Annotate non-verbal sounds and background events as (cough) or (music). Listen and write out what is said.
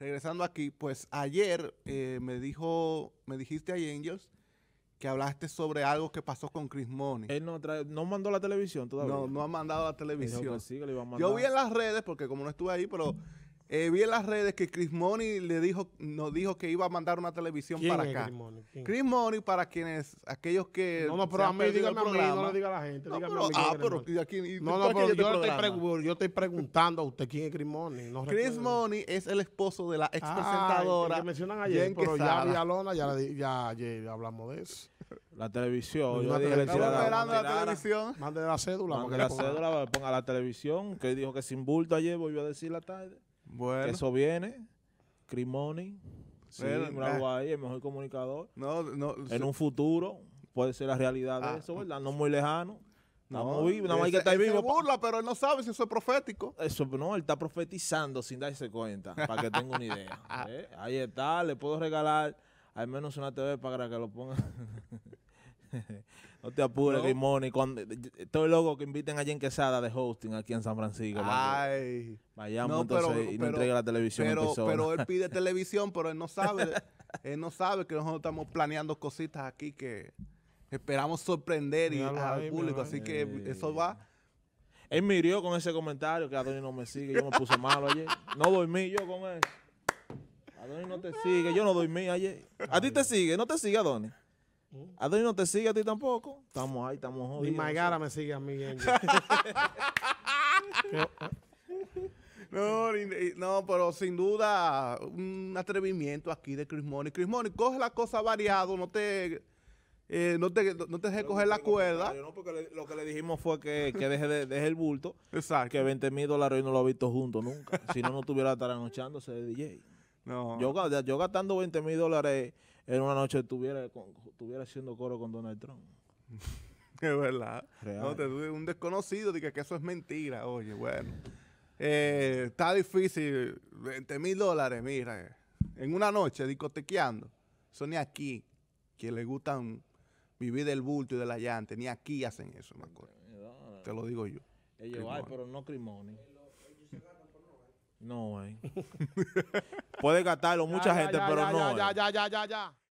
regresando aquí, pues ayer eh, me dijo, me dijiste a Angels que hablaste sobre algo que pasó con Chris Money. Él no, mandó la televisión todavía. No, no ha mandado la televisión. Yo vi en las redes, porque como no estuve ahí, pero eh, vi en las redes que Chris Money le dijo, nos dijo que iba a mandar una televisión para acá. Chris Money? Chris para quienes, aquellos que. No, no, pero a mí, dígame a mí, no le diga a la gente. a ah, pero aquí. no, no, yo, estoy preguntando a usted quién es Chris Money. Chris Money es el esposo de la ex ah, presentadora. Ah, que mencionan ayer, pero ya ya, hablamos de eso. (laughs) La televisión. Yo dije, la, cédula. televisión. Mande la cédula. Mande la cédula, la televisión. Que dijo que sin bulto ayer, volvió a decir la tarde eso viene. Crimoni. Ah. el mejor comunicador. en un futuro puede ser la realidad de ah. eso, ¿verdad? No muy lejano. No, muy vivo, no hay que estar vivo. Se burla, pero él no sabe si eso es profético. Eso, no, él está profetizando sin darse cuenta, para que tenga una idea. (laughs) Eh, ahí está, le puedo regalar al menos una TV para que lo ponga. (laughs) no te apures, Moni Cuando, eh, eh, estoy loco que inviten a Jen Quesada de hosting aquí en San Francisco. Ay. Vayamos entonces y no entregue la televisión. Pero, él pide (laughs) televisión, pero él no sabe. él no sabe que nosotros estamos planeando cositas aquí que esperamos sorprender y, al público. Así que eso va. Él miró con ese comentario que Adonis no me sigue. Yo me puse malo ayer. No dormí yo con él. Adonis no te sigue. Yo no dormí ayer. ¿A ti te sigue? ¿No te sigue, Adonis? Adri no te sigue a ti tampoco. Estamos ahí, estamos jodidos. Ni Maigara me sigue a mí. (laughs) (laughs) no, pero sin duda un atrevimiento aquí de Chris Money. Chris Money, coge la cosa variado, no te... Eh, no te, dejes coger la cuerda. Porque lo que le dijimos fue que, deje, de, el bulto. Exacto. Que 20 mil dólares no lo ha visto junto nunca. si no, no estuviera taranochándose de DJ. Yo, gastando 20 mil dólares en una noche estuviera, estuviera haciendo coro con Donald Trump. (laughs) es verdad. No, te un desconocido, diga que eso es mentira. Oye, bueno. Eh, está difícil. 20 mil dólares, mira. Eh, en una noche discotequeando. Eso ni aquí, que le gustan vivir del bulto y de la llante Ni aquí hacen eso, me acuerdo. Te lo digo yo. Ellos, ay, pero no crimones. No, güey. (laughs) Puede gastarlo mucha gente, pero no. Ya, ya, ya, ya, ya.